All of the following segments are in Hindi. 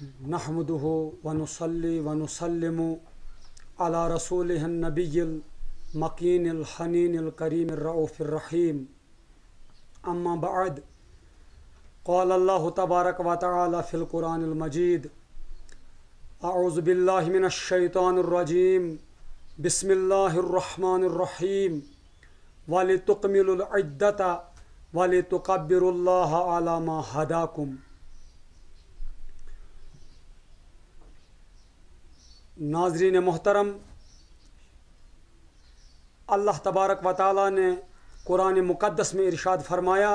نحمده ونصلي ونسلم على رسوله النبي المقين الحنين الكريم الرؤوف الرحيم أما بعد قال الله تبارك وتعالى في القرآن المجيد أعوذ بالله من الشيطان الرجيم بسم الله الرحمن الرحيم ولتكملوا العدة ولتكبروا الله على ما هداكم नाजरीन मोहतरम अल्लाह तबारक व ताली ने कुरान मुक़दस में इरशाद फरमाया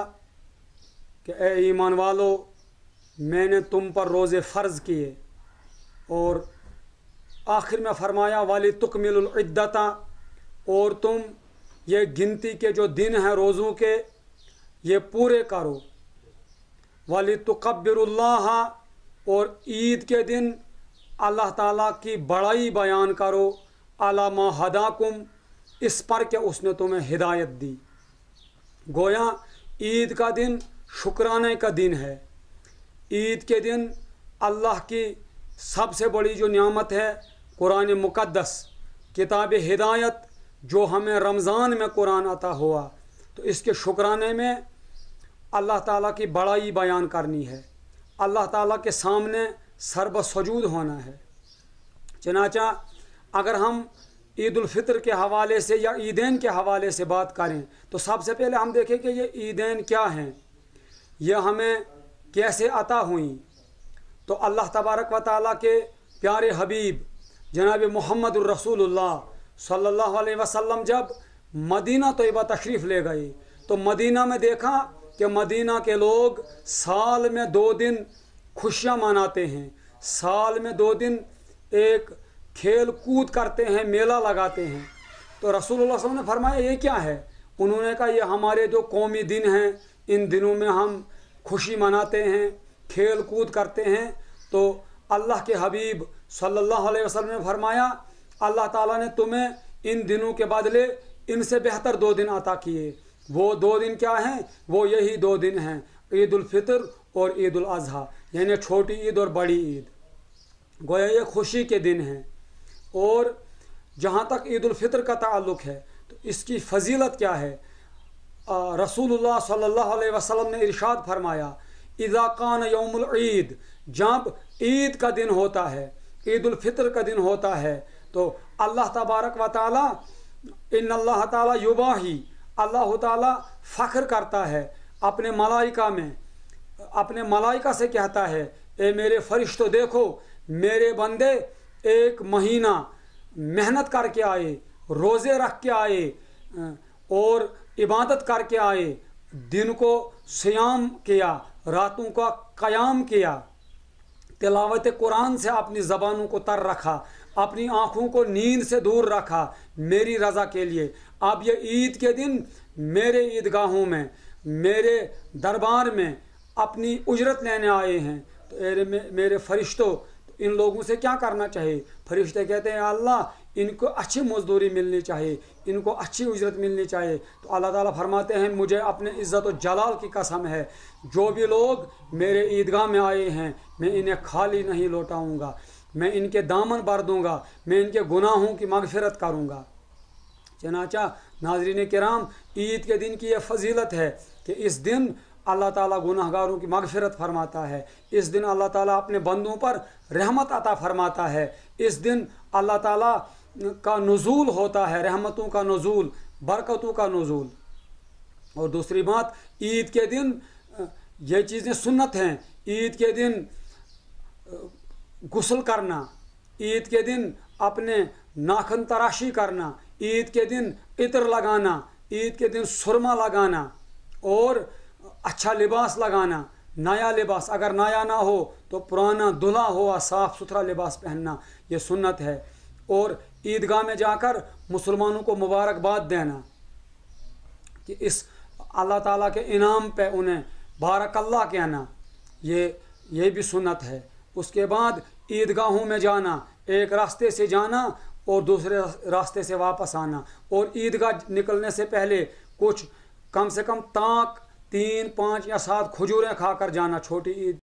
कि ए ईमान वालो मैंने तुम पर रोज़े फ़र्ज़ किए और आखिर में फरमाया वाली तुकमिल्दत और तुम ये गिनती के जो दिन हैं रोज़ों के ये पूरे करो वाली तकबरल्ला और ईद के दिन अल्लाह ताला की बड़ाई बयान करो अलामा हदाकुम इस पर के उसने तुम्हें हिदायत दी गोया ईद का दिन शुक्राने का दिन है ईद के दिन अल्लाह की सबसे बड़ी जो नियामत है कुरान मुक़दस किताब हिदायत जो हमें रमज़ान में कुरान अता हुआ तो इसके शुक्राने में अल्लाह ताला की बड़ाई बयान करनी है अल्लाह ताला के सामने सर्वसजूद होना है चनाचा अगर हम ईदालफ़ितर के हवाले से या ईदेन के हवाले से बात करें तो सबसे पहले हम देखें कि ये ईदेन क्या हैं यह हमें कैसे अता हुई तो अल्लाह तबारक व ताली के प्यारे हबीब जनाब मोहम्मद रसूलुल्लाह सल्लल्लाहु अलैहि वसल्लम जब मदीना तयबा तशरीफ़ ले गई तो मदीना में देखा कि मदीना के लोग साल में दो दिन खुशियाँ मनाते हैं साल में दो दिन एक खेल कूद करते हैं मेला लगाते हैं तो रसूलुल्लाह वसल्लम ने फरमाया ये क्या है उन्होंने कहा ये हमारे जो कौमी दिन हैं इन दिनों में हम खुशी मनाते हैं खेल कूद करते हैं तो अल्लाह के हबीब सल्लल्लाहु अलैहि वसल्लम ने फरमाया अल्लाह ताला ने तुम्हें इन दिनों के बदले इनसे बेहतर दो दिन अता किए वो दो दिन क्या हैं वो यही दो दिन हैं ईदालफितर और ईद यानी छोटी ईद और बड़ी ईद गोया ये खुशी के दिन हैं और जहाँ तक ईदालफ़ितर का ताल्लुक है तो इसकी फजीलत क्या है रसूलुल्लाह सल्लल्लाहु अलैहि वसल्लम ने इरशाद फरमाया इज़ाकान यौमुल ईद जब ईद का दिन होता है ईदालफ़ितर का दिन होता है तो अल्लाह तबारक व ताली इन अल्लाह युबाही अल्लाह ताली फ़ख्र करता है अपने मलाइका में अपने मलाइका से कहता है ए मेरे फरिश्त देखो मेरे बंदे एक महीना मेहनत करके आए रोज़े रख के आए और इबादत करके आए दिन को श्याम किया रातों का क़याम किया तिलावत कुरान से अपनी ज़बानों को तर रखा अपनी आँखों को नींद से दूर रखा मेरी रज़ा के लिए अब ये ईद के दिन मेरे ईदगाहों में मेरे दरबार में अपनी उजरत लेने आए हैं तो मेरे मेरे फरिश्तों तो इन लोगों से क्या करना चाहिए फरिश्ते कहते हैं अल्लाह इनको अच्छी मजदूरी मिलनी चाहिए इनको अच्छी उजरत मिलनी चाहिए तो अल्लाह ताला फरमाते हैं मुझे अपने इज़्ज़त और जलाल की कसम है जो भी लोग मेरे ईदगाह में आए हैं मैं इन्हें खाली नहीं लौटाऊँगा मैं इनके दामन भर दूँगा मैं इनके गुनाहों की मगफरत करूँगा चनाचा नाजरीन कराम ईद के दिन की यह फजीलत है कि इस दिन अल्लाह ताला गुनाहगारों की मगफरत फरमाता है इस दिन अल्लाह ताला अपने बंदों पर रहमत अता फरमाता है इस दिन अल्लाह ताला का नज़ूल होता है रहमतों का नज़ूल बरकतों का नज़ूल और दूसरी बात ईद के दिन ये चीज़ें सुन्नत हैं ईद के दिन गसल करना ईद के दिन अपने नाखन तराशी करना ईद के दिन इतर लगाना ईद के दिन सुरमा लगाना और अच्छा लिबास लगाना नया लिबास अगर नया ना हो तो पुराना दुला हुआ साफ़ सुथरा लिबास पहनना ये सुन्नत है और ईदगाह में जाकर मुसलमानों को मुबारकबाद देना कि इस अल्लाह ताला के इनाम पे उन्हें बारकल्ला कहना ये ये भी सुन्नत है उसके बाद ईदगाहों में जाना एक रास्ते से जाना और दूसरे रास्ते से वापस आना और ईदगाह निकलने से पहले कुछ कम से कम ताक तीन पाँच या सात खजूरें खाकर जाना छोटी ईद